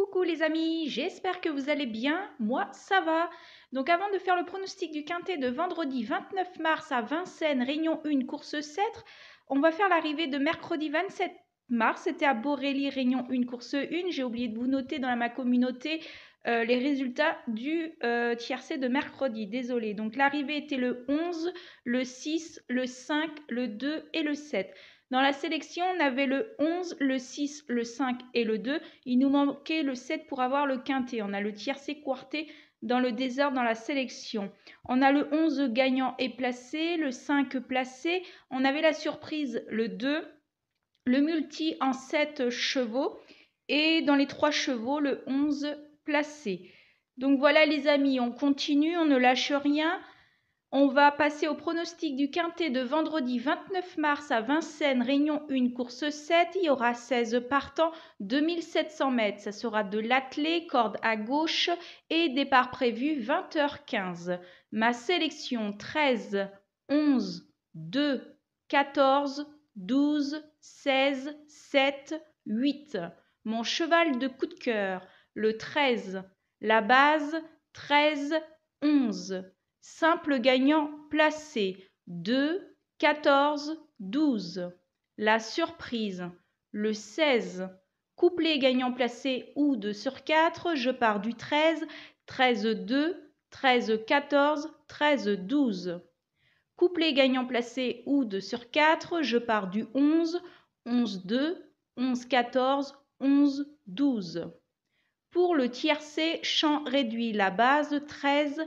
Coucou les amis, j'espère que vous allez bien, moi ça va. Donc avant de faire le pronostic du quintet de vendredi 29 mars à Vincennes, Réunion 1, course 7, on va faire l'arrivée de mercredi 27 mars, c'était à Borély, Réunion 1, course 1. J'ai oublié de vous noter dans ma communauté euh, les résultats du euh, tiercé de mercredi, désolé. Donc l'arrivée était le 11, le 6, le 5, le 2 et le 7. Dans la sélection, on avait le 11, le 6, le 5 et le 2. Il nous manquait le 7 pour avoir le quintet. On a le tiercé quartet dans le désert dans la sélection. On a le 11 gagnant et placé, le 5 placé. On avait la surprise, le 2, le multi en 7 chevaux et dans les 3 chevaux, le 11 placé. Donc voilà les amis, on continue, on ne lâche rien. On va passer au pronostic du quintet de vendredi 29 mars à Vincennes, Réunion 1, course 7. Il y aura 16 partants, 2700 mètres. Ça sera de l'attelé, corde à gauche et départ prévu 20h15. Ma sélection 13, 11, 2, 14, 12, 16, 7, 8. Mon cheval de coup de cœur, le 13. La base, 13, 11. Simple gagnant placé 2, 14, 12. La surprise le 16. Couplet gagnant placé ou 2 sur 4, je pars du 13, 13, 2, 13, 14, 13, 12. Couplet gagnant placé ou 2 sur 4, je pars du 11, 11, 2, 11, 14, 11, 12. Pour le tiercé, champ réduit, la base 13,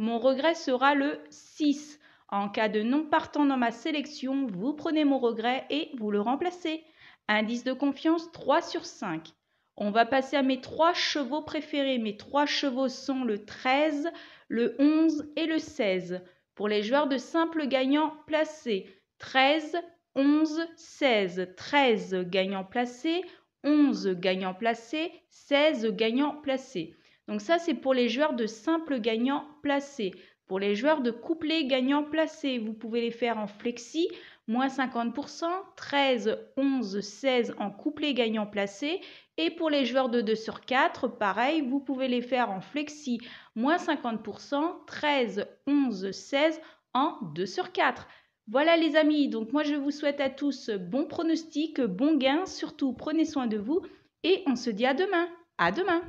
Mon regret sera le 6. En cas de non partant dans ma sélection, vous prenez mon regret et vous le remplacez. Indice de confiance 3 sur 5. On va passer à mes 3 chevaux préférés. Mes 3 chevaux sont le 13, le 11 et le 16. Pour les joueurs de simple gagnant placés, 13, 11, 16. 13 gagnants placés, 11 gagnants placés, 16 gagnants placés. Donc ça, c'est pour les joueurs de simple gagnant placé. Pour les joueurs de couplet gagnant placé, vous pouvez les faire en flexi, moins 50%, 13, 11, 16 en couplet gagnant placé. Et pour les joueurs de 2 sur 4, pareil, vous pouvez les faire en flexi, moins 50%, 13, 11, 16 en 2 sur 4. Voilà les amis, donc moi je vous souhaite à tous bon pronostic, bon gain, surtout prenez soin de vous et on se dit à demain. À demain